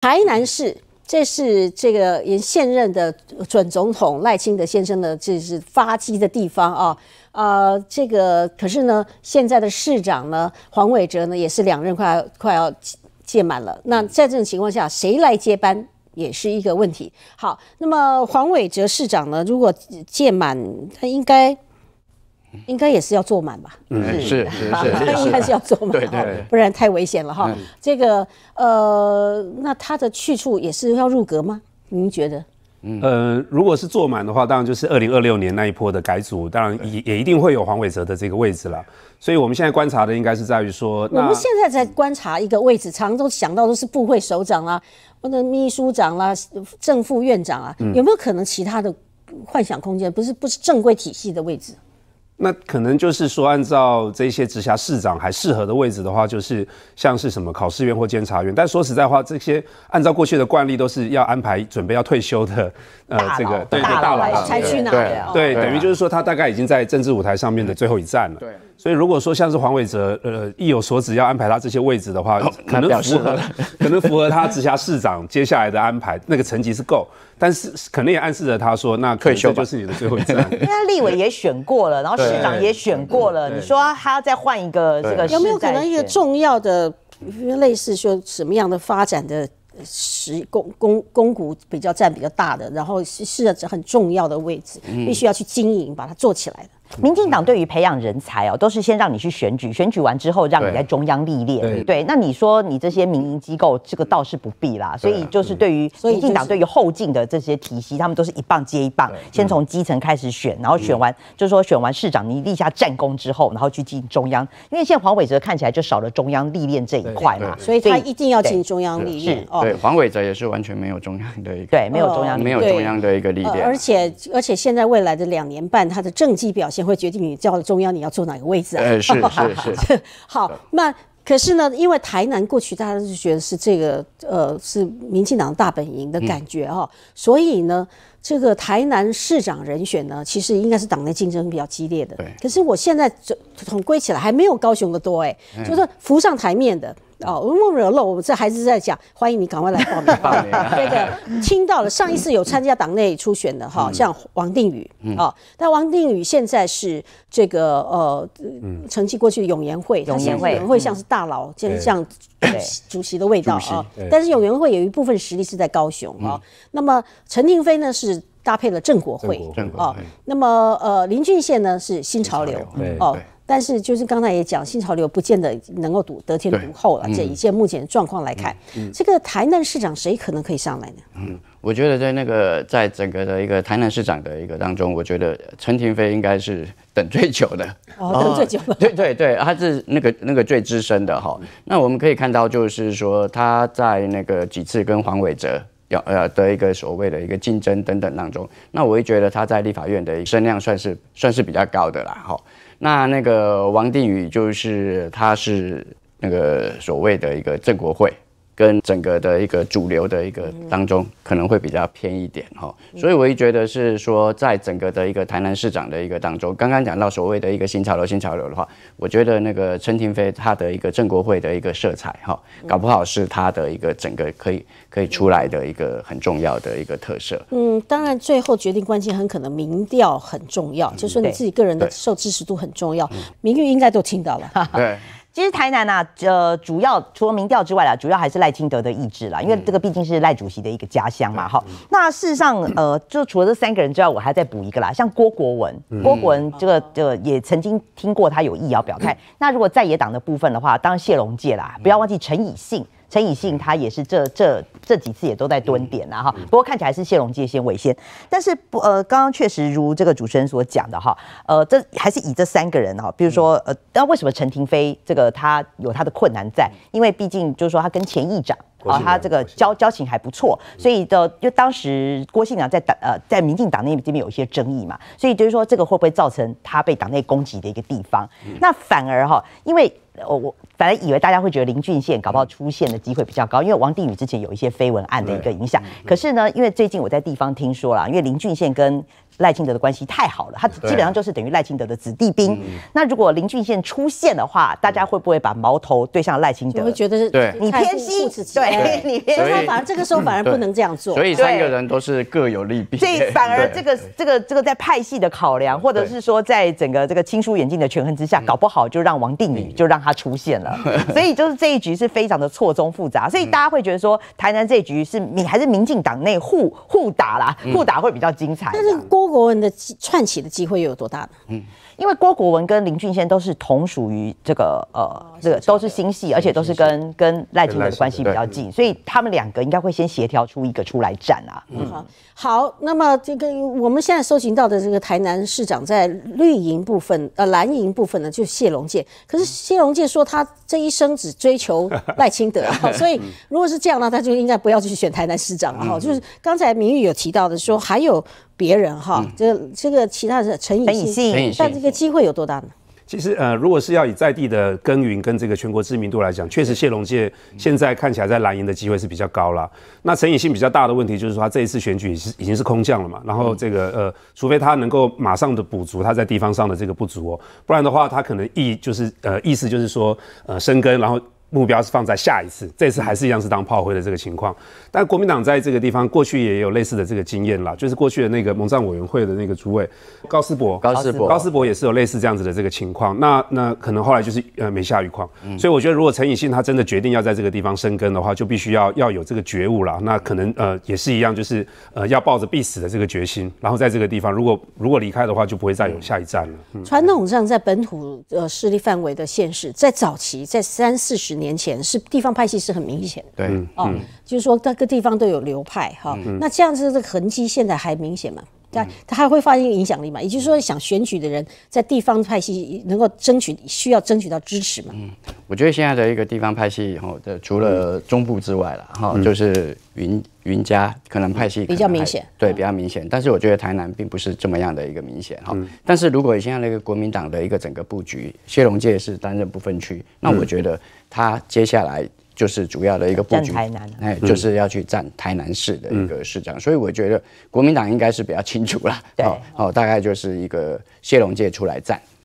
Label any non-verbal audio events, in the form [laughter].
台南市，这是这个现任的准总统赖清德先生的这是发迹的地方啊。呃，这个可是呢，现在的市长呢黄伟哲呢也是两任快要快要届满了。那在这种情况下，谁来接班也是一个问题。好，那么黄伟哲市长呢，如果届满，他应该。应该也是要坐满吧？嗯，是是 [laughs] 是，应该是要坐满，不然太危险了哈。这个呃，那他的去处也是要入阁吗？您觉得？嗯，呃，如果是坐满的话，当然就是二零二六年那一波的改组，当然也也一定会有黄伟哲的这个位置了。所以，我们现在观察的应该是在于说，我们现在在观察一个位置，常常都想到都是部会首长啦，或者秘书长啦、正副院长啊，有没有可能其他的幻想空间？不是不是正规体系的位置？那可能就是说，按照这些直辖市长还适合的位置的话，就是像是什么考试院或监察院。但说实在话，这些按照过去的惯例都是要安排准备要退休的，呃，这个对大佬才去哪？对，等于就是说他大概已经在政治舞台上面的最后一站了。对。所以如果说像是黄伟哲，呃，意有所指要安排他这些位置的话，可能符合，可能符合他直辖市长接下来的安排，那个成绩是够，但是可能也暗示着他说，那退休，就是你的最后一 [laughs] 因为立委也选过了，然后市长也选过了，你说他再换一个，这个有没有可能一个重要的，类似说什么样的发展的，实公公公股比较占比较大的，然后是是很重要的位置，必须要去经营把它做起来的。民进党对于培养人才哦，都是先让你去选举，选举完之后让你在中央历练。对，那你说你这些民营机构，这个倒是不必啦。所以就是对于民进党对于后进的这些体系，他们都是一棒接一棒，先从基层开始选，然后选完就是说选完市长，你立下战功之后，然后去进中央。因为现在黄伟哲看起来就少了中央历练这一块嘛，所以他一定要进中央历练是，对，黄伟哲也是完全没有中央的，一个，对，没有中央，没有中央的一个历练。而且而且现在未来的两年半，他的政绩表现。会决定你叫中央你要坐哪个位置啊？是是是，[laughs] [laughs] 好，那可是呢，因为台南过去大家就觉得是这个呃是民进党的大本营的感觉哈，所以呢，这个台南市长人选呢，其实应该是党内竞争比较激烈的。对，可是我现在总总归起来还没有高雄的多哎，就是浮上台面的。哦，我们没有漏？我们这还是在讲，欢迎你赶快来报名。[laughs] 报名。对个听到了，上一次有参加党内初选的，哈，像王定宇，哦，但王定宇现在是这个呃，成绩过去永延会，永延会会像是大佬，像主席的味道啊。但是永延会有一部分实力是在高雄啊。那么陈定飞呢是搭配了正国会，哦，那么呃林俊宪呢是新潮流，哦。但是就是刚才也讲新潮流不见得能够独得天独厚了，这一件目前状况来看，这个台南市长谁可能可以上来呢？嗯，我觉得在那个在整个的一个台南市长的一个当中，我觉得陈廷飞应该是等最久的哦，[laughs] 等最久了。对对对，他是那个那个最资深的哈。那我们可以看到就是说他在那个几次跟黄伟哲要呃得一个所谓的一个竞争等等当中，那我会觉得他在立法院的声量算是算是比较高的啦哈。那那个王定宇就是，他是那个所谓的一个郑国会，跟整个的一个主流的一个当中，可能会比较偏一点哈，所以我也觉得是说，在整个的一个台南市长的一个当中，刚刚讲到所谓的一个新潮流新潮流的话，我觉得那个陈廷飞他的一个郑国会的一个色彩哈，搞不好是他的一个整个可以可以出来的一个很重要的一个特色。嗯，当然最后决定关键很可能民调很重要，就说你自己个人的受支持度很重要，民誉应该都听到了。对。其实台南啊，呃，主要除了民调之外啦，主要还是赖清德的意志啦，因为这个毕竟是赖主席的一个家乡嘛，好。那事实上，呃，就除了这三个人之外，我还再补一个啦，像郭国文，郭国文这个，这个也曾经听过他有意要表态。那如果在野党的部分的话，当然谢龙介啦，不要忘记陈以信。陈以信他也是这这这几次也都在蹲点呐哈，不过看起来是谢龙介先为先，但是不呃刚刚确实如这个主持人所讲的哈，呃这还是以这三个人哈，比如说呃那为什么陈廷飞这个他有他的困难在？因为毕竟就是说他跟前议长啊他这个交交情还不错，所以的就当时郭信良在党呃在民进党内这边有一些争议嘛，所以就是说这个会不会造成他被党内攻击的一个地方？那反而哈因为。我我反正以为大家会觉得林俊宪搞不好出现的机会比较高，因为王定宇之前有一些绯闻案的一个影响。可是呢，因为最近我在地方听说了，因为林俊宪跟。赖清德的关系太好了，他基本上就是等于赖清德的子弟兵。那如果林俊宪出现的话，大家会不会把矛头对向赖清德？我会觉得是你偏心，对，你所以反而这个时候反而不能这样做。所以三个人都是各有利弊。所以 [laughs] 反而这个这个这个在派系的考量，或者是说在整个这个亲疏远近的权衡之下，搞不好就让王定宇就让他出现了。[laughs] 所以就是这一局是非常的错综复杂。所以大家会觉得说，台南这局是民还是民进党内互互打啦，互打会比较精彩。但是郭。郭国文的串起的机会又有多大呢？嗯，因为郭国文跟林俊宪都是同属于这个呃。这个都是新戏，而且都是跟跟赖清德的关系比较近，所以他们两个应该会先协调出一个出来战啊。嗯，好，好，那么这个我们现在搜寻到的这个台南市长在绿营部分，呃，蓝营部分呢，就是谢龙介。可是谢龙介说他这一生只追求赖清德，[laughs] 所以如果是这样呢，他就应该不要去选台南市长了。哈，就是刚才明玉有提到的，说还有别人哈，这这个其他的陈以信，但这个机会有多大呢？其实，呃，如果是要以在地的耕耘跟这个全国知名度来讲，确实谢龙介现在看起来在蓝营的机会是比较高了。那陈以信比较大的问题就是说，他这一次选举是已经是空降了嘛，然后这个呃，除非他能够马上的补足他在地方上的这个不足哦，不然的话他可能意就是呃意思就是说呃生根然后。目标是放在下一次，这次还是一样是当炮灰的这个情况。但国民党在这个地方过去也有类似的这个经验啦，就是过去的那个蒙藏委员会的那个主委高思博，高思博，高思博也是有类似这样子的这个情况。那那可能后来就是呃没下雨矿，所以我觉得如果陈以信他真的决定要在这个地方生根的话，就必须要要有这个觉悟了。那可能呃也是一样，就是呃要抱着必死的这个决心，然后在这个地方，如果如果离开的话，就不会再有下一站了。传统上在本土呃势力范围的县市，在早期在三四十。年前是地方派系是很明显的，对，哦，就是说各个地方都有流派哈，那这样子的痕迹现在还明显吗？对，他还会发生影响力嘛？也就是说，想选举的人在地方派系能够争取，需要争取到支持嘛？嗯，我觉得现在的一个地方派系，然后除了中部之外了，哈，就是云云家可能派系比较明显，对，比较明显。但是我觉得台南并不是这么样的一个明显哈。但是，如果现在那个国民党的一个整个布局，谢龙介是担任不分区，那我觉得他接下来。就是主要的一个布局，哎，就是要去占台南市的一个市长，所以我觉得国民党应该是比较清楚了。哦哦，大概就是一个谢龙介出来占。